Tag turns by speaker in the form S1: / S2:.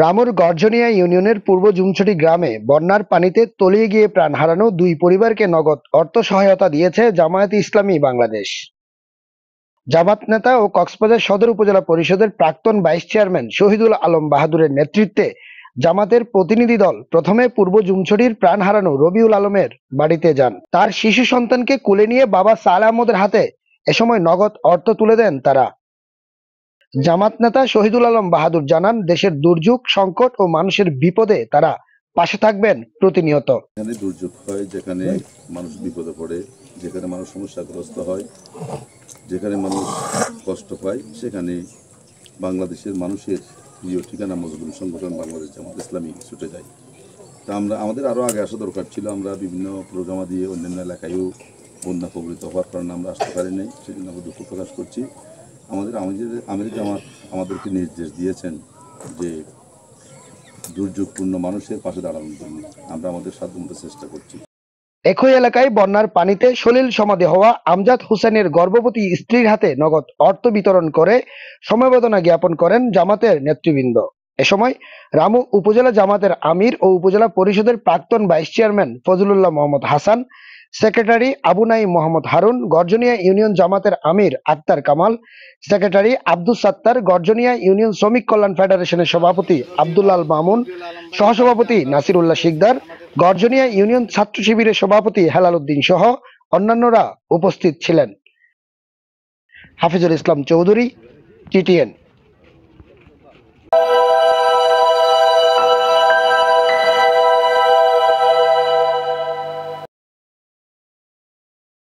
S1: রামুর গর্জনিয়া ইউনিয়নের পূর্ব জুমছটি গ্রামে বন্যার পানিতে তলিয়ে গিয়ে প্রাণ হারানো দুই পরিবারকে নগদ অর্থ সহায়তা দিয়েছে জামায়াত ইসলামী বাংলাদেশ জামাত নেতা ও কক্সবাজার সদর উপজেলা পরিষদের প্রাক্তন ভাইস চেয়ারম্যান শহীদুল আলম বাহাদুরের নেতৃত্বে জামাতের প্রতিনিধি দল প্রথমে পূর্ব জুমছড়ির প্রাণ হারানো রবিউল আলমের বাড়িতে যান তার শিশু সন্তানকে কুলে নিয়ে বাবা সালে আহমদের হাতে এ সময় নগদ অর্থ তুলে দেন তারা জামাত নেতা শহীদুল আলম বাহাদুর জানান দেশের দুর্যোগ সংকট ও মানুষের বিপদে তারা পাশে থাকবেন প্রতিনিয়ত
S2: এখানে দুর্যোগ হয় যেখানে মানুষ বিপদে পড়ে যেখানে মানুষ সমস্যাগ্রস্ত হয় যেখানে মানুষ কষ্ট পায় সেখানে বাংলাদেশের মানুষের প্রিয় ঠিকানা মজলুম সংগঠন বাংলাদেশ জামাত ইসলামী ছুটে যায় তা আমরা আমাদের আরও আগে আসা দরকার ছিল আমরা বিভিন্ন প্রোগ্রামা দিয়ে অন্যান্য এলাকায়ও বন্যা প্রবৃত হওয়ার কারণে আমরা আসতে পারি সেজন্য আমরা দুঃখ প্রকাশ করছি আমাদের আমেরিকা আমার আমাদেরকে নির্দেশ দিয়েছেন যে দুর্যোগপূর্ণ মানুষের পাশে দাঁড়ানোর জন্য আমরা আমাদের সাধ্যমতো চেষ্টা করছি
S1: একই এলাকায় বন্যার পানিতে সলিল সমাধি হওয়া আমজাদ হোসেনের গর্ভবতী স্ত্রীর হাতে নগদ অর্থ বিতরণ করে সমবেদনা জ্ঞাপন করেন জামাতের নেতৃবৃন্দ এ সময় রামু উপজেলা জামাতের আমির ও উপজেলা পরিষদের প্রাক্তন vice chairman Fazlullah Mohammad Hasan secretary Abu Mohammad Harun Garjania union জামাতের আমির আক্তার কামাল সেক্রেটারি আব্দুল সাত্তার গর্জনিয়া ইউনিয়ন শ্রমিক কল্যাণ ফেডারেশনের সভাপতি আব্দুল্লাল মামুন সহসভাপতি নাসিরুল্লাহ শিকদার গর্জনিয়া ইউনিয়ন ছাত্র শিবিরের সভাপতি হেলাল উদ্দিন সহ অন্যান্যরা উপস্থিত ছিলেন হাফিজুল ইসলাম চৌধুরী টিটিএন